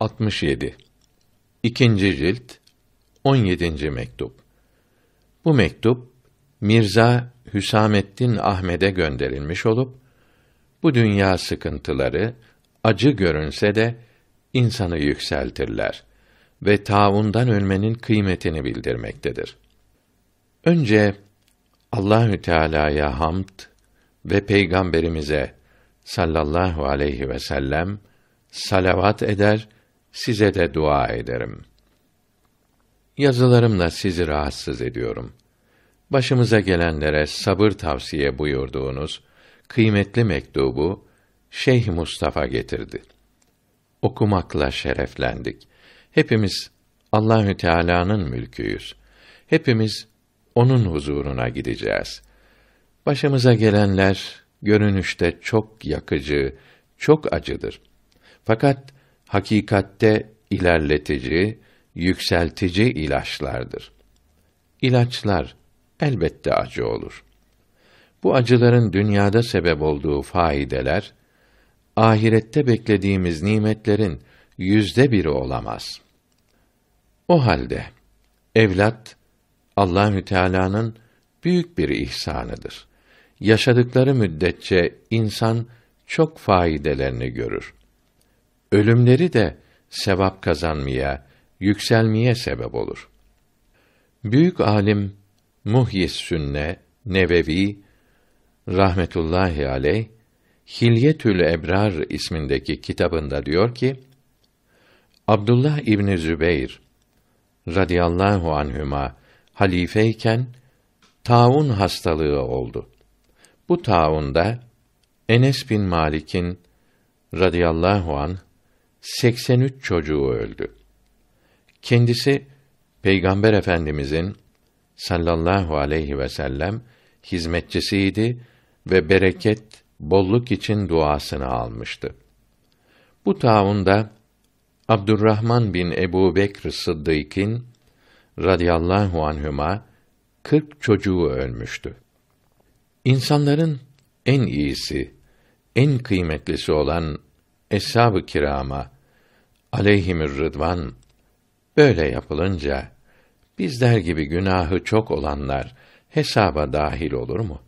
67 İkinci cilt 17. mektup Bu mektup Mirza Hüsamettin Ahmed'e gönderilmiş olup bu dünya sıkıntıları acı görünse de insanı yükseltirler ve taundan ölmenin kıymetini bildirmektedir. Önce Allahü Teala'ya hamd ve peygamberimize sallallahu aleyhi ve sellem salavat eder size de dua ederim. Yazılarımla sizi rahatsız ediyorum. Başımıza gelenlere sabır tavsiye buyurduğunuz kıymetli mektubu Şeyh Mustafa getirdi. Okumakla şereflendik. Hepimiz Allahü Teala'nın mülküyüz. Hepimiz onun huzuruna gideceğiz. Başımıza gelenler görünüşte çok yakıcı, çok acıdır. Fakat hakikatte ilerletici, yükseltici ilaçlardır. İlaçlar elbette acı olur. Bu acıların dünyada sebep olduğu faideler, ahirette beklediğimiz nimetlerin yüzde biri olamaz. O halde evlat Allahü Teala'nın büyük bir ihsanıdır. Yaşadıkları müddetçe insan çok faidelerini görür. Ölümleri de sevap kazanmaya, yükselmeye sebep olur. Büyük alim Muhyis Sünne Nevevi rahmetullahi aleyh Hilyetül Ebrar ismindeki kitabında diyor ki Abdullah İbni Zübeyr radıyallahu anhüma halifeyken taun hastalığı oldu. Bu taunda Enes bin Malik'in radıyallahu an 83 çocuğu öldü. Kendisi Peygamber Efendimizin sallallahu aleyhi ve sellem hizmetçisiydi ve bereket, bolluk için duasını almıştı. Bu taunda Abdurrahman bin Ebu Bekr Sıddık'in radıyallahu anhüma 40 çocuğu ölmüştü. İnsanların en iyisi, en kıymetlisi olan eshab-ı kirama aleyhimür rıdvan böyle yapılınca bizler gibi günahı çok olanlar hesaba dahil olur mu?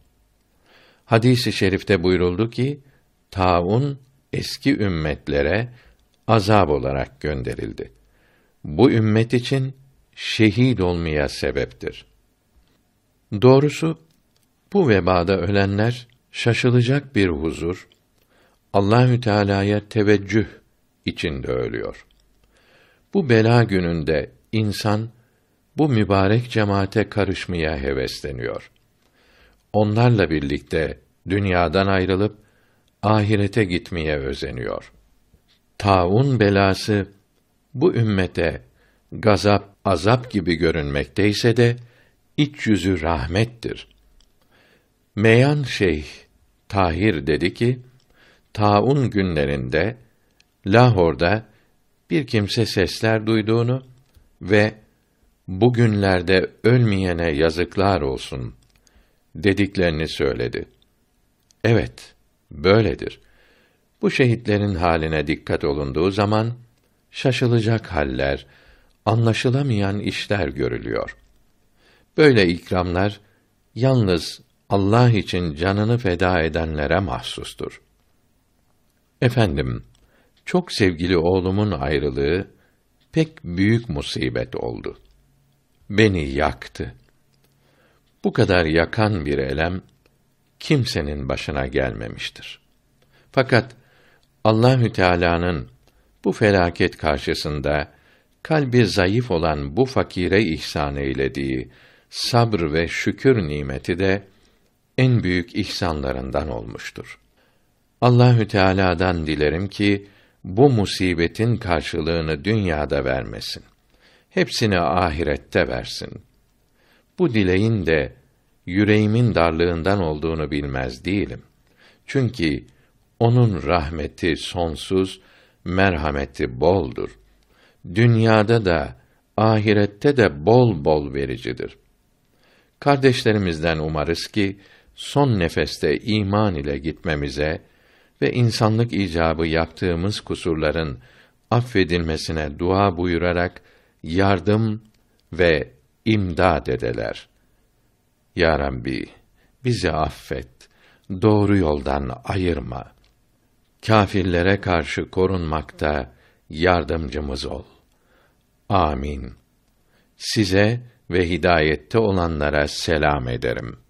Hadisi i şerifte buyuruldu ki taun eski ümmetlere azab olarak gönderildi. Bu ümmet için şehit olmaya sebeptir. Doğrusu bu vebada ölenler şaşılacak bir huzur, Allahü Teala'ya teveccüh içinde ölüyor. Bu bela gününde insan bu mübarek cemaate karışmaya hevesleniyor. Onlarla birlikte dünyadan ayrılıp ahirete gitmeye özeniyor. Taun belası bu ümmete gazap, azap gibi görünmekteyse de iç yüzü rahmettir. Meyan Şeyh Tahir dedi ki, taun günlerinde Lahor'da bir kimse sesler duyduğunu ve bugünlerde ölmeyene yazıklar olsun dediklerini söyledi. Evet, böyledir. Bu şehitlerin haline dikkat olunduğu zaman şaşılacak haller, anlaşılamayan işler görülüyor. Böyle ikramlar yalnız Allah için canını feda edenlere mahsustur. Efendim, çok sevgili oğlumun ayrılığı pek büyük musibet oldu. Beni yaktı. Bu kadar yakan bir elem kimsenin başına gelmemiştir. Fakat Allahü Teala'nın bu felaket karşısında kalbi zayıf olan bu fakire ihsan eylediği sabr ve şükür nimeti de en büyük ihsanlarından olmuştur. Allahü Teala'dan dilerim ki bu musibetin karşılığını dünyada vermesin. Hepsini ahirette versin. Bu dileğin de yüreğimin darlığından olduğunu bilmez değilim. Çünkü onun rahmeti sonsuz, merhameti boldur. Dünyada da ahirette de bol bol vericidir. Kardeşlerimizden umarız ki son nefeste iman ile gitmemize ve insanlık icabı yaptığımız kusurların affedilmesine dua buyurarak yardım ve imdad edeler. Ya Rabbi, bizi affet, doğru yoldan ayırma. Kafirlere karşı korunmakta yardımcımız ol. Amin. Size ve hidayette olanlara selam ederim.